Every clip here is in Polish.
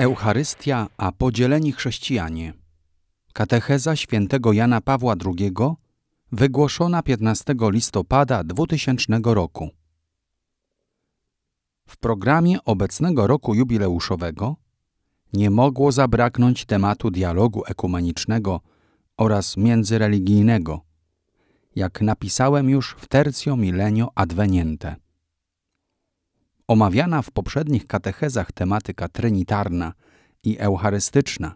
Eucharystia a podzieleni chrześcijanie. Katecheza świętego Jana Pawła II wygłoszona 15 listopada 2000 roku. W programie obecnego roku jubileuszowego nie mogło zabraknąć tematu dialogu ekumenicznego oraz międzyreligijnego, jak napisałem już w Tercio Milenio Adveniente. Omawiana w poprzednich katechezach tematyka trinitarna i eucharystyczna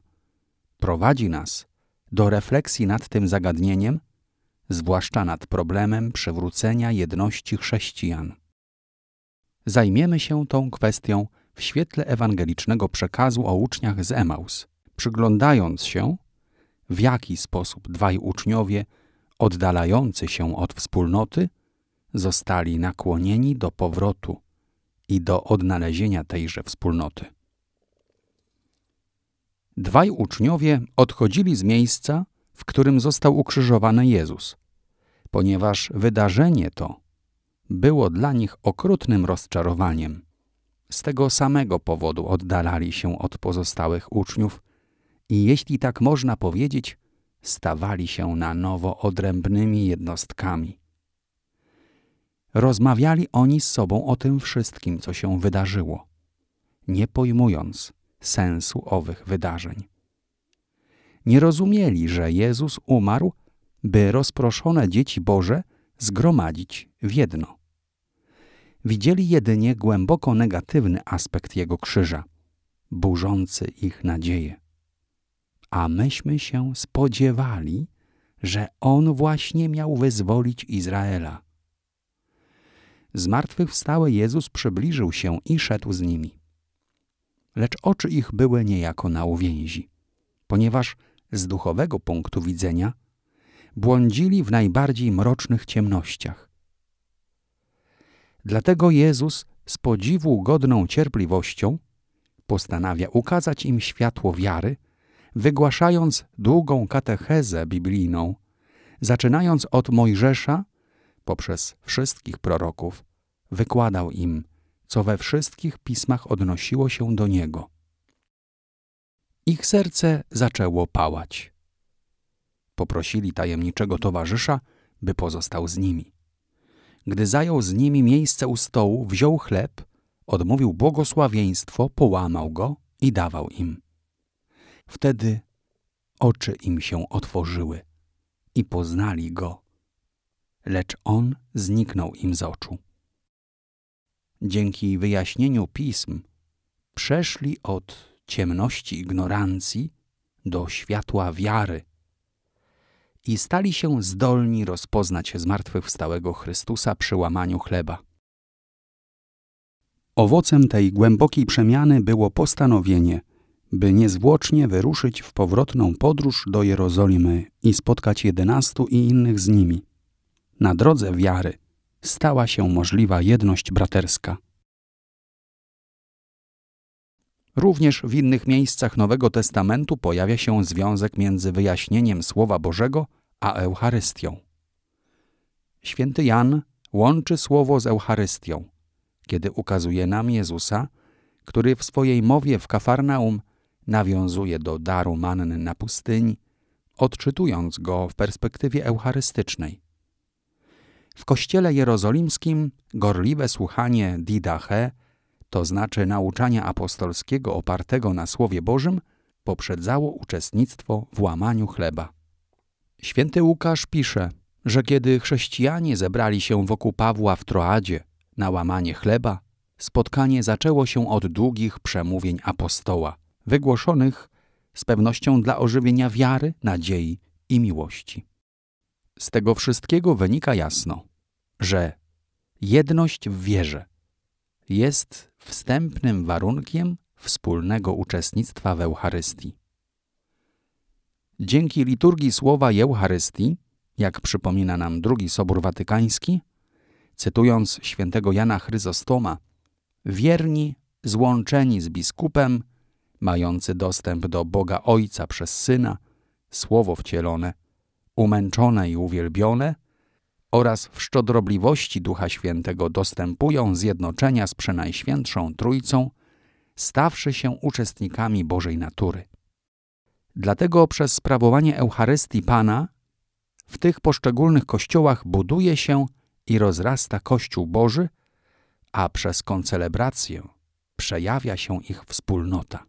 prowadzi nas do refleksji nad tym zagadnieniem, zwłaszcza nad problemem przywrócenia jedności chrześcijan. Zajmiemy się tą kwestią w świetle ewangelicznego przekazu o uczniach z Emaus, przyglądając się, w jaki sposób dwaj uczniowie oddalający się od wspólnoty zostali nakłonieni do powrotu i do odnalezienia tejże wspólnoty. Dwaj uczniowie odchodzili z miejsca, w którym został ukrzyżowany Jezus, ponieważ wydarzenie to było dla nich okrutnym rozczarowaniem. Z tego samego powodu oddalali się od pozostałych uczniów i, jeśli tak można powiedzieć, stawali się na nowo odrębnymi jednostkami. Rozmawiali oni z sobą o tym wszystkim, co się wydarzyło, nie pojmując sensu owych wydarzeń. Nie rozumieli, że Jezus umarł, by rozproszone dzieci Boże zgromadzić w jedno. Widzieli jedynie głęboko negatywny aspekt Jego krzyża, burzący ich nadzieję. A myśmy się spodziewali, że On właśnie miał wyzwolić Izraela zmartwychwstały Jezus przybliżył się i szedł z nimi. Lecz oczy ich były niejako na uwięzi, ponieważ z duchowego punktu widzenia błądzili w najbardziej mrocznych ciemnościach. Dlatego Jezus z podziwu godną cierpliwością postanawia ukazać im światło wiary, wygłaszając długą katechezę biblijną, zaczynając od Mojżesza poprzez wszystkich proroków, wykładał im, co we wszystkich pismach odnosiło się do niego. Ich serce zaczęło pałać. Poprosili tajemniczego towarzysza, by pozostał z nimi. Gdy zajął z nimi miejsce u stołu, wziął chleb, odmówił błogosławieństwo, połamał go i dawał im. Wtedy oczy im się otworzyły i poznali go lecz on zniknął im z oczu. Dzięki wyjaśnieniu pism przeszli od ciemności ignorancji do światła wiary i stali się zdolni rozpoznać zmartwychwstałego Chrystusa przy łamaniu chleba. Owocem tej głębokiej przemiany było postanowienie, by niezwłocznie wyruszyć w powrotną podróż do Jerozolimy i spotkać jedenastu i innych z nimi – na drodze wiary stała się możliwa jedność braterska. Również w innych miejscach Nowego Testamentu pojawia się związek między wyjaśnieniem Słowa Bożego a Eucharystią. Święty Jan łączy Słowo z Eucharystią, kiedy ukazuje nam Jezusa, który w swojej mowie w Kafarnaum nawiązuje do daru manny na pustyni, odczytując go w perspektywie eucharystycznej. W kościele jerozolimskim gorliwe słuchanie didache, to znaczy nauczania apostolskiego opartego na Słowie Bożym, poprzedzało uczestnictwo w łamaniu chleba. Święty Łukasz pisze, że kiedy chrześcijanie zebrali się wokół Pawła w Troadzie na łamanie chleba, spotkanie zaczęło się od długich przemówień apostoła, wygłoszonych z pewnością dla ożywienia wiary, nadziei i miłości. Z tego wszystkiego wynika jasno, że jedność w wierze jest wstępnym warunkiem wspólnego uczestnictwa w Eucharystii. Dzięki liturgii słowa Eucharystii, jak przypomina nam drugi Sobór Watykański, cytując świętego Jana Chryzostoma, wierni złączeni z biskupem, mający dostęp do Boga Ojca przez Syna, Słowo wcielone, umęczone i uwielbione, oraz w szczodrobliwości Ducha Świętego dostępują zjednoczenia z Przenajświętszą Trójcą, stawszy się uczestnikami Bożej natury. Dlatego przez sprawowanie Eucharystii Pana w tych poszczególnych kościołach buduje się i rozrasta Kościół Boży, a przez koncelebrację przejawia się ich wspólnota.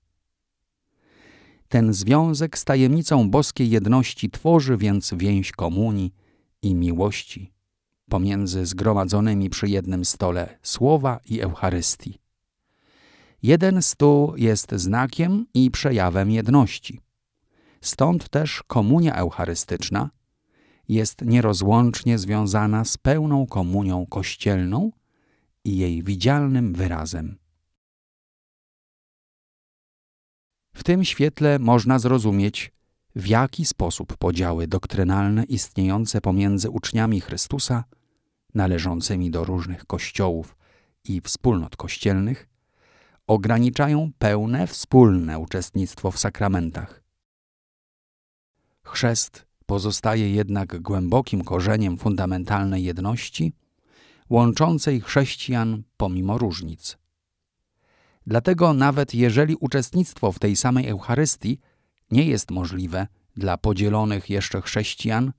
Ten związek z tajemnicą boskiej jedności tworzy więc więź komunii i miłości pomiędzy zgromadzonymi przy jednym stole słowa i Eucharystii. Jeden stół jest znakiem i przejawem jedności. Stąd też komunia eucharystyczna jest nierozłącznie związana z pełną komunią kościelną i jej widzialnym wyrazem. W tym świetle można zrozumieć, w jaki sposób podziały doktrynalne istniejące pomiędzy uczniami Chrystusa, należącymi do różnych kościołów i wspólnot kościelnych, ograniczają pełne wspólne uczestnictwo w sakramentach. Chrzest pozostaje jednak głębokim korzeniem fundamentalnej jedności, łączącej chrześcijan pomimo różnic. Dlatego nawet jeżeli uczestnictwo w tej samej Eucharystii nie jest możliwe dla podzielonych jeszcze chrześcijan,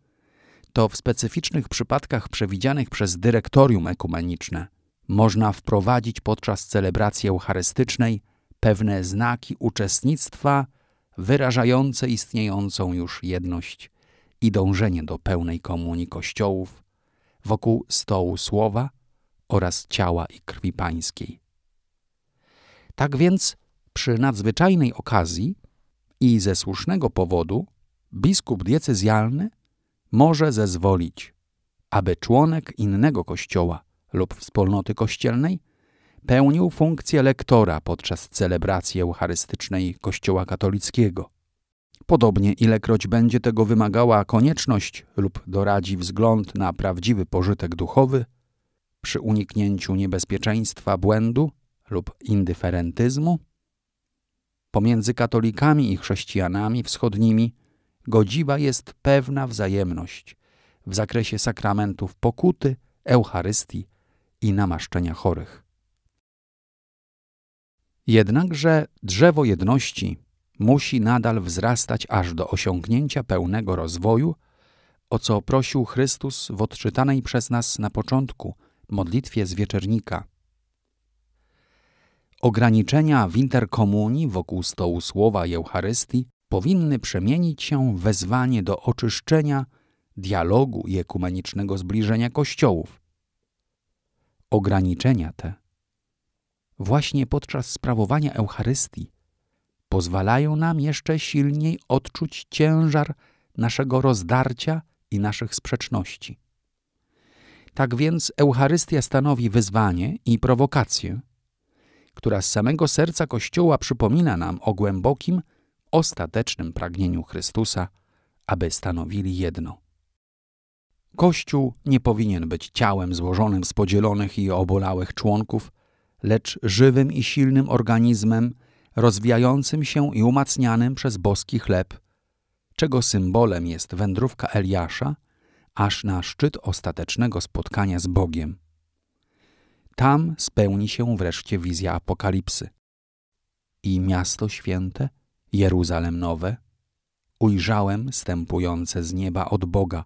to w specyficznych przypadkach przewidzianych przez dyrektorium ekumeniczne można wprowadzić podczas celebracji eucharystycznej pewne znaki uczestnictwa wyrażające istniejącą już jedność i dążenie do pełnej komunii kościołów wokół stołu słowa oraz ciała i krwi pańskiej. Tak więc przy nadzwyczajnej okazji i ze słusznego powodu biskup diecezjalny może zezwolić, aby członek innego kościoła lub wspólnoty kościelnej pełnił funkcję lektora podczas celebracji eucharystycznej Kościoła katolickiego. Podobnie ilekroć będzie tego wymagała konieczność lub doradzi wzgląd na prawdziwy pożytek duchowy, przy uniknięciu niebezpieczeństwa błędu lub indyferentyzmu? Pomiędzy katolikami i chrześcijanami wschodnimi godziwa jest pewna wzajemność w zakresie sakramentów pokuty, Eucharystii i namaszczenia chorych. Jednakże drzewo jedności musi nadal wzrastać aż do osiągnięcia pełnego rozwoju, o co prosił Chrystus w odczytanej przez nas na początku modlitwie z wieczernika – Ograniczenia w interkomunii wokół stołu słowa i Eucharystii powinny przemienić się w wezwanie do oczyszczenia, dialogu i ekumenicznego zbliżenia kościołów. Ograniczenia te, właśnie podczas sprawowania Eucharystii, pozwalają nam jeszcze silniej odczuć ciężar naszego rozdarcia i naszych sprzeczności. Tak więc Eucharystia stanowi wyzwanie i prowokację – która z samego serca Kościoła przypomina nam o głębokim, ostatecznym pragnieniu Chrystusa, aby stanowili jedno. Kościół nie powinien być ciałem złożonym z podzielonych i obolałych członków, lecz żywym i silnym organizmem, rozwijającym się i umacnianym przez boski chleb, czego symbolem jest wędrówka Eliasza aż na szczyt ostatecznego spotkania z Bogiem. Tam spełni się wreszcie wizja Apokalipsy. I miasto święte, Jeruzalem nowe, ujrzałem stępujące z nieba od Boga,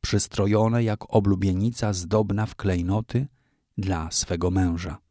przystrojone jak oblubienica zdobna w klejnoty dla swego męża.